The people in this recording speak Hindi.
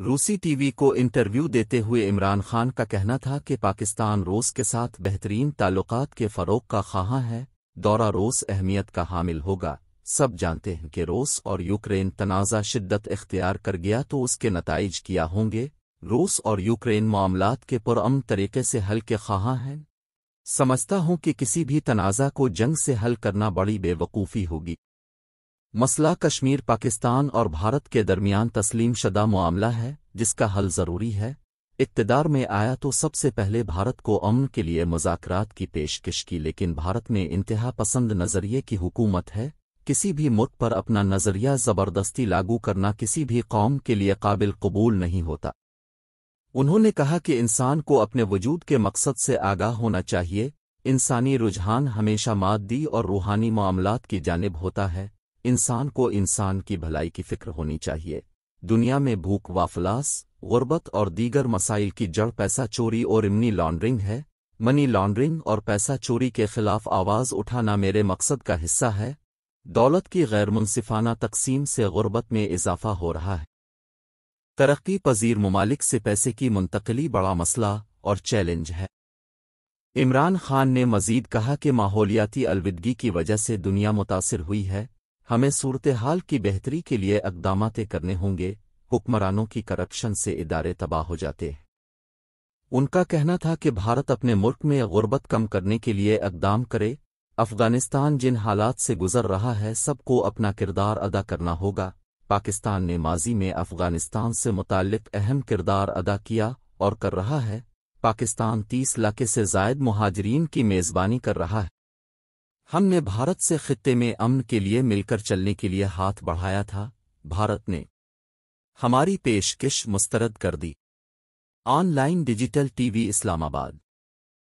रूसी टीवी को इंटरव्यू देते हुए इमरान खान का कहना था कि पाकिस्तान रूस के साथ बेहतरीन ताल्लुकात के फ़रोग का ख्वाहा है दौरा रूस अहमियत का हामिल होगा सब जानते हैं कि रूस और यूक्रेन तनाज़ा शिद्दत इख्तियार कर गया तो उसके नतज किया होंगे रूस और यूक्रेन मामला के पुरम तरीके से हल के ख्वाहा हैं समझता हूं कि किसी भी तनाज़ा को जंग से हल करना बड़ी बेवकूफ़ी होगी मसला कश्मीर पाकिस्तान और भारत के दरमियान तस्लीम शदा मामला है जिसका हल ज़रूरी है इकतदार में आया तो सबसे पहले भारत को अमन के लिए मुजाकरात की पेशकश की लेकिन भारत में इंतहा पसंद नज़रिए की हुकूमत है किसी भी मुल्क पर अपना नज़रिया ज़बरदस्ती लागू करना किसी भी कौम के लिए काबिल कबूल नहीं होता उन्होंने कहा कि इंसान को अपने वजूद के मकसद से आगाह होना चाहिए इंसानी रुझान हमेशा मादी और रूहानी मामलात की जानब होता है इंसान को इंसान की भलाई की फिक्र होनी चाहिए दुनिया में भूख वाफलास गुर्बत और दीगर मसाइल की जड़ पैसा चोरी और इमनी लॉन्ड्रिंग है मनी लॉन्ड्रिंग और पैसा चोरी के खिलाफ आवाज़ उठाना मेरे मकसद का हिस्सा है दौलत की गैर मुनसिफाना तकसीम से गुर्बत में इजाफा हो रहा है तरक्की पजीर ममालिक से पैसे की मुंतकली बड़ा मसला और चैलेंज है इमरान खान ने मजीद कहा कि माहौलियाती अलविदगी की वजह से दुनिया मुतासर हुई है हमें सूरत हाल की बेहतरी के लिए इकदाम करने होंगे हुक्मरानों की करप्शन से इदारे तबाह हो जाते हैं उनका कहना था कि भारत अपने मुल्क में गुर्बत कम करने के लिए इकदाम करे अफगानिस्तान जिन हालात से गुजर रहा है सबको अपना किरदार अदा करना होगा पाकिस्तान ने माजी में अफगानिस्तान से मुतक अहम किरदार अदा किया और कर रहा है पाकिस्तान तीस लाख से जायद महाजरीन की मेज़बानी कर रहा है हमने भारत से खत्े में अमन के लिए मिलकर चलने के लिए हाथ बढ़ाया था भारत ने हमारी पेशकश मुस्तरद कर दी ऑनलाइन डिजिटल टीवी इस्लामाबाद